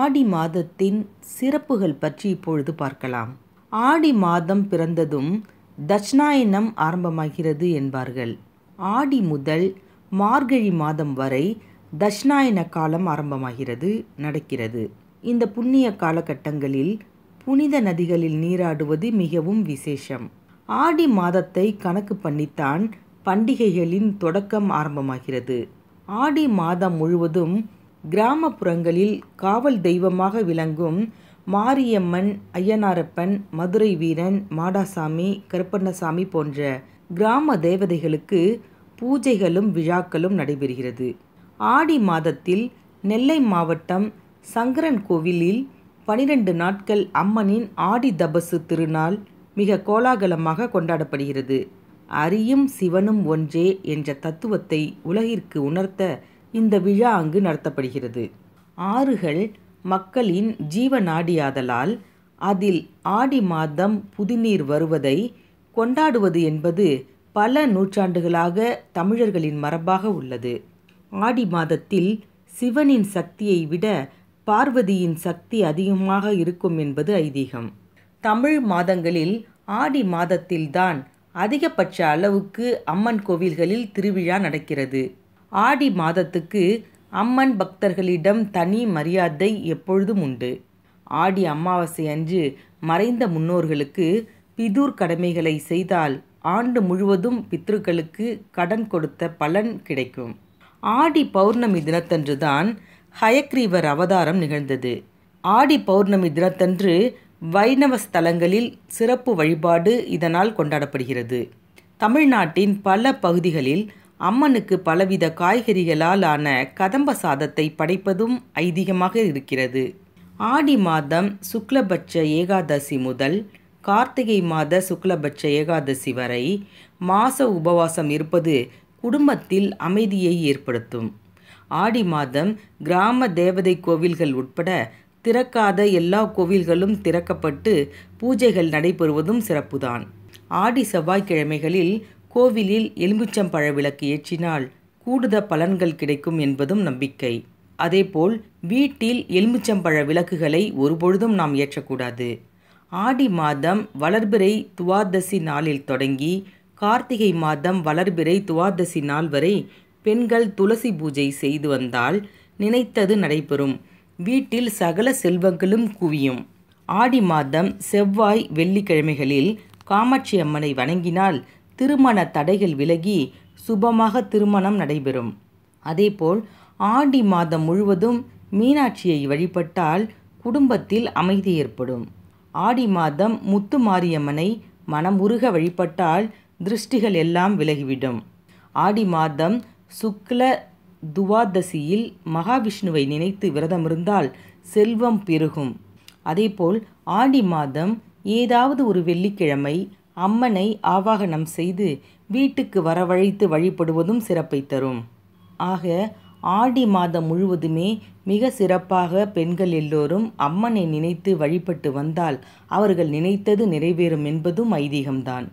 ஆடி மாதத்தின் சிறப்புகள் பற்றி இப்பொழுது பார்க்கலாம் ஆடி மாதம் பிறந்ததும் தட்சிணாயனம் ஆரம்பமாகிறது என்பார்கள் ஆடி முதல் மார்கழி மாதம் வரை தட்சிணாயன காலம் ஆரம்பமாகிறது நடக்கிறது இந்த புண்ணிய காலகட்டங்களில் புனித நதிகளில் நீராடுவது மிகவும் விசேஷம் ஆடி மாதத்தை கணக்கு பண்ணித்தான் பண்டிகைகளின் தொடக்கம் ஆரம்பமாகிறது ஆடி மாதம் முழுவதும் கிராமப்புறங்களில் காவல் தெய்வமாக விளங்கும் மாரியம்மன் ஐயனாரப்பன் மதுரை வீரன் மாடாசாமி கருப்பண்ணசாமி போன்ற கிராம தேவதைகளுக்கு பூஜைகளும் விழாக்களும் நடைபெறுகிறது ஆடி மாதத்தில் நெல்லை மாவட்டம் சங்கரன் கோவிலில் பனிரெண்டு நாட்கள் அம்மனின் ஆடி தபசு திருநாள் மிக கோலாகலமாக கொண்டாடப்படுகிறது அரியும் சிவனும் ஒன்றே என்ற தத்துவத்தை உலகிற்கு உணர்த்த இந்த விழா அங்கு நடத்தப்படுகிறது ஆறுகள் மக்களின் ஜீவநாடியாதலால் அதில் ஆடி மாதம் புதுநீர் வருவதை கொண்டாடுவது என்பது பல நூற்றாண்டுகளாக தமிழர்களின் மரபாக உள்ளது ஆடி மாதத்தில் சிவனின் சக்தியை விட பார்வதியின் சக்தி அதிகமாக இருக்கும் என்பது ஐதீகம் தமிழ் மாதங்களில் ஆடி மாதத்தில்தான் அதிகபட்ச அளவுக்கு அம்மன் கோவில்களில் திருவிழா நடக்கிறது ஆடி மாதத்துக்கு அம்மன் பக்தர்களிடம் தனி மரியாதை எப்பொழுதும் உண்டு ஆடி அமாவாசை அன்று மறைந்த முன்னோர்களுக்கு பிதூர் கடமைகளை செய்தால் ஆண்டு முழுவதும் பித்ருக்களுக்கு கடன் கொடுத்த பலன் கிடைக்கும் ஆடி பௌர்ணமி தினத்தன்று தான் ஹயக்ரீவர் அவதாரம் நிகழ்ந்தது ஆடி பௌர்ணமி தினத்தன்று வைணவ ஸ்தலங்களில் சிறப்பு வழிபாடு இதனால் கொண்டாடப்படுகிறது தமிழ்நாட்டின் பல பகுதிகளில் அம்மனுக்கு பலவித காய்கறிகளால் ஆன கதம்ப சாதத்தை படைப்பதும் ஐதீகமாக இருக்கிறது ஆடி மாதம் சுக்லபட்ச ஏகாதசி முதல் கார்த்திகை மாத சுக்லபட்ச ஏகாதசி வரை மாச உபவாசம் இருப்பது குடும்பத்தில் அமைதியை ஏற்படுத்தும் ஆடி மாதம் கிராம தேவதை கோவில்கள் உட்பட திறக்காத எல்லா கோவில்களும் திறக்கப்பட்டு பூஜைகள் நடைபெறுவதும் சிறப்புதான் ஆடி செவ்வாய்க்கிழமைகளில் கோவிலில் எலுமிச்சம்பழ விளக்கு ஏற்றினால் கூடுத பலன்கள் கிடைக்கும் என்பதும் நம்பிக்கை அதேபோல் வீட்டில் எலுமிச்சம்பழ விளக்குகளை ஒருபொழுதும் நாம் ஏற்றக்கூடாது ஆடி மாதம் வளர்பிறை துவாதசி நாளில் தொடங்கி கார்த்திகை மாதம் வளர்பிறை துவாதசி நாள் வரை பெண்கள் துளசி பூஜை செய்து வந்தால் நினைத்தது நடைபெறும் வீட்டில் சகல செல்வங்களும் குவியும் ஆடி மாதம் செவ்வாய் வெள்ளிக்கிழமைகளில் காமாட்சி அம்மனை வணங்கினால் திருமண தடைகள் விலகி சுபமாக திருமணம் நடைபெறும் அதேபோல் ஆடி மாதம் முழுவதும் மீனாட்சியை வழிபட்டால் குடும்பத்தில் அமைதி ஏற்படும் ஆடி மாதம் முத்து மாரியம்மனை மனமுருக வழிபட்டால் திருஷ்டிகள் எல்லாம் விலகிவிடும் ஆடி மாதம் சுக்ல துவாதசியில் மகாவிஷ்ணுவை நினைத்து விரதமிருந்தால் செல்வம் பெருகும் அதேபோல் ஆடி மாதம் ஏதாவது ஒரு வெள்ளிக்கிழமை அம்மனை ஆவாகனம் செய்து வீட்டுக்கு வரவழைத்து வழிபடுவதும் சிறப்பை தரும் ஆக ஆடி மாதம் முழுவதுமே மிக சிறப்பாக பெண்கள் எல்லோரும் அம்மனை நினைத்து வழிபட்டு வந்தால் அவர்கள் நினைத்தது நிறைவேறும் என்பதும் ஐதீகம்தான்